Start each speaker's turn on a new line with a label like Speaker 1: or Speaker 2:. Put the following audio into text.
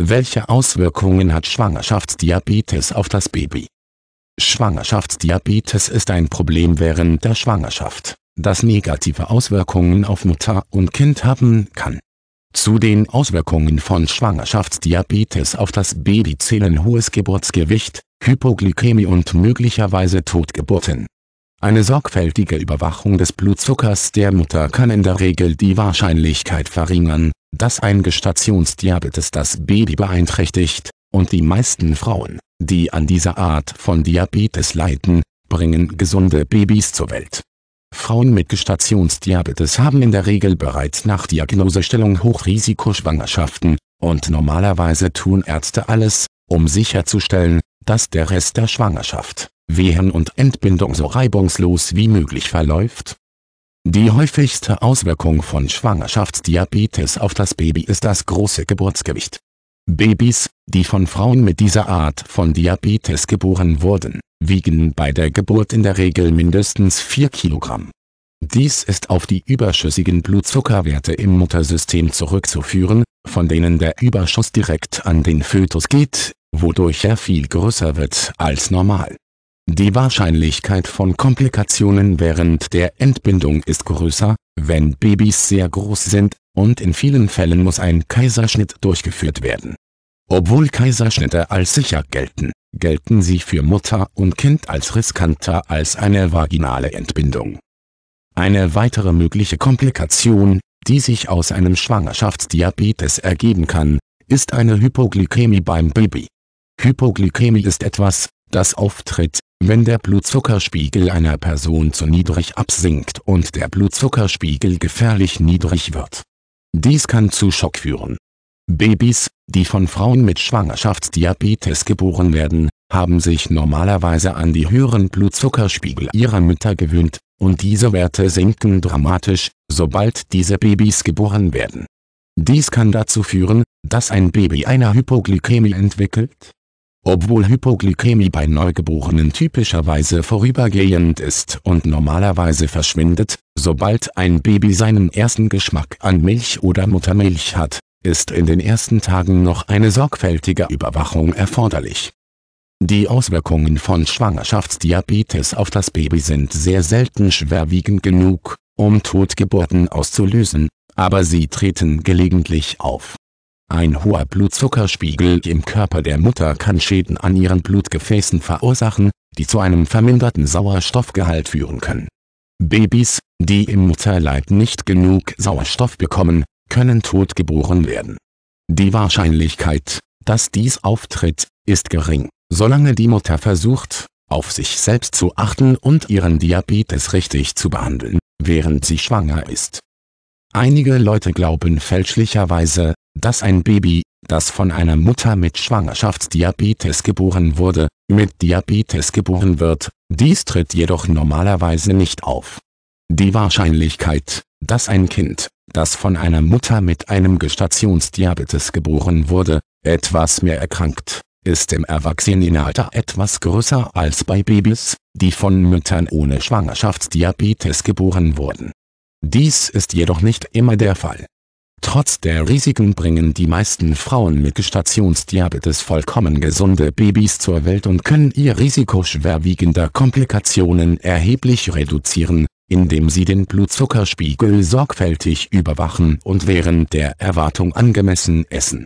Speaker 1: Welche Auswirkungen hat Schwangerschaftsdiabetes auf das Baby? Schwangerschaftsdiabetes ist ein Problem während der Schwangerschaft, das negative Auswirkungen auf Mutter und Kind haben kann. Zu den Auswirkungen von Schwangerschaftsdiabetes auf das Baby zählen hohes Geburtsgewicht, Hypoglykämie und möglicherweise Totgeburten. Eine sorgfältige Überwachung des Blutzuckers der Mutter kann in der Regel die Wahrscheinlichkeit verringern, das ein Gestationsdiabetes das Baby beeinträchtigt, und die meisten Frauen, die an dieser Art von Diabetes leiden, bringen gesunde Babys zur Welt. Frauen mit Gestationsdiabetes haben in der Regel bereits nach Diagnosestellung Hochrisikoschwangerschaften, und normalerweise tun Ärzte alles, um sicherzustellen, dass der Rest der Schwangerschaft, Wehen und Entbindung so reibungslos wie möglich verläuft die häufigste Auswirkung von Schwangerschaftsdiabetes auf das Baby ist das große Geburtsgewicht. Babys, die von Frauen mit dieser Art von Diabetes geboren wurden, wiegen bei der Geburt in der Regel mindestens 4 Kilogramm. Dies ist auf die überschüssigen Blutzuckerwerte im Muttersystem zurückzuführen, von denen der Überschuss direkt an den Fötus geht, wodurch er viel größer wird als normal die Wahrscheinlichkeit von Komplikationen während der Entbindung ist größer, wenn Babys sehr groß sind, und in vielen Fällen muss ein Kaiserschnitt durchgeführt werden. Obwohl Kaiserschnitte als sicher gelten, gelten sie für Mutter und Kind als riskanter als eine vaginale Entbindung. Eine weitere mögliche Komplikation, die sich aus einem Schwangerschaftsdiabetes ergeben kann, ist eine Hypoglykämie beim Baby. Hypoglykämie ist etwas, das auftritt, wenn der Blutzuckerspiegel einer Person zu niedrig absinkt und der Blutzuckerspiegel gefährlich niedrig wird. Dies kann zu Schock führen. Babys, die von Frauen mit Schwangerschaftsdiabetes geboren werden, haben sich normalerweise an die höheren Blutzuckerspiegel ihrer Mütter gewöhnt, und diese Werte sinken dramatisch, sobald diese Babys geboren werden. Dies kann dazu führen, dass ein Baby einer Hypoglykämie entwickelt, obwohl Hypoglykämie bei Neugeborenen typischerweise vorübergehend ist und normalerweise verschwindet, sobald ein Baby seinen ersten Geschmack an Milch oder Muttermilch hat, ist in den ersten Tagen noch eine sorgfältige Überwachung erforderlich. Die Auswirkungen von Schwangerschaftsdiabetes auf das Baby sind sehr selten schwerwiegend genug, um Totgeburten auszulösen, aber sie treten gelegentlich auf ein hoher Blutzuckerspiegel im Körper der Mutter kann Schäden an ihren Blutgefäßen verursachen, die zu einem verminderten Sauerstoffgehalt führen können. Babys, die im Mutterleib nicht genug Sauerstoff bekommen, können totgeboren werden. Die Wahrscheinlichkeit, dass dies auftritt, ist gering, solange die Mutter versucht, auf sich selbst zu achten und ihren Diabetes richtig zu behandeln, während sie schwanger ist Einige Leute glauben fälschlicherweise, dass ein Baby, das von einer Mutter mit Schwangerschaftsdiabetes geboren wurde, mit Diabetes geboren wird, dies tritt jedoch normalerweise nicht auf. Die Wahrscheinlichkeit, dass ein Kind, das von einer Mutter mit einem Gestationsdiabetes geboren wurde, etwas mehr erkrankt, ist im Erwachsenenalter etwas größer als bei Babys, die von Müttern ohne Schwangerschaftsdiabetes geboren wurden dies ist jedoch nicht immer der Fall. Trotz der Risiken bringen die meisten Frauen mit Gestationsdiabetes vollkommen gesunde Babys zur Welt und können ihr Risiko schwerwiegender Komplikationen erheblich reduzieren, indem sie den Blutzuckerspiegel sorgfältig überwachen und während der Erwartung angemessen essen